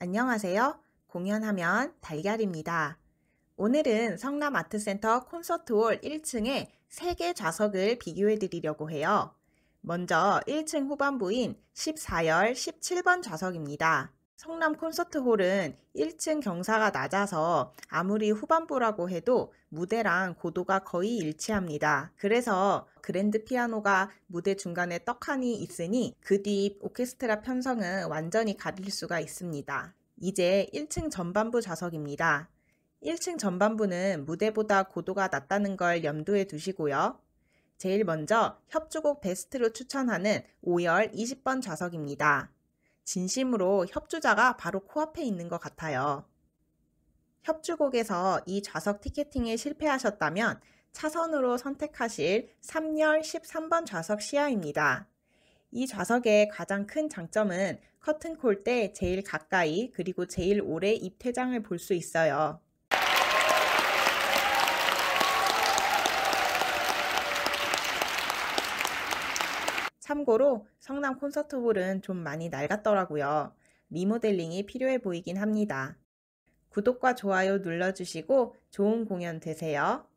안녕하세요. 공연하면 달걀입니다. 오늘은 성남아트센터 콘서트홀 1층의 3개 좌석을 비교해 드리려고 해요. 먼저 1층 후반부인 14열 17번 좌석입니다. 성남 콘서트홀은 1층 경사가 낮아서 아무리 후반부라고 해도 무대랑 고도가 거의 일치합니다. 그래서 그랜드 피아노가 무대 중간에 떡하니 있으니 그 뒤 오케스트라 편성은 완전히 가릴 수가 있습니다. 이제 1층 전반부 좌석입니다. 1층 전반부는 무대보다 고도가 낮다는 걸 염두에 두시고요. 제일 먼저 협주곡 베스트로 추천하는 5열 20번 좌석입니다. 진심으로 협주자가 바로 코앞에 있는 것 같아요. 협주곡에서 이 좌석 티켓팅에 실패하셨다면 차선으로 선택하실 3열 13번 좌석 시야입니다. 이 좌석의 가장 큰 장점은 커튼콜 때 제일 가까이 그리고 제일 오래 입 퇴장을 볼 수 있어요. 참고로 성남 콘서트홀은 좀 많이 낡았더라고요. 리모델링이 필요해 보이긴 합니다. 구독과 좋아요 눌러주시고 좋은 공연 되세요.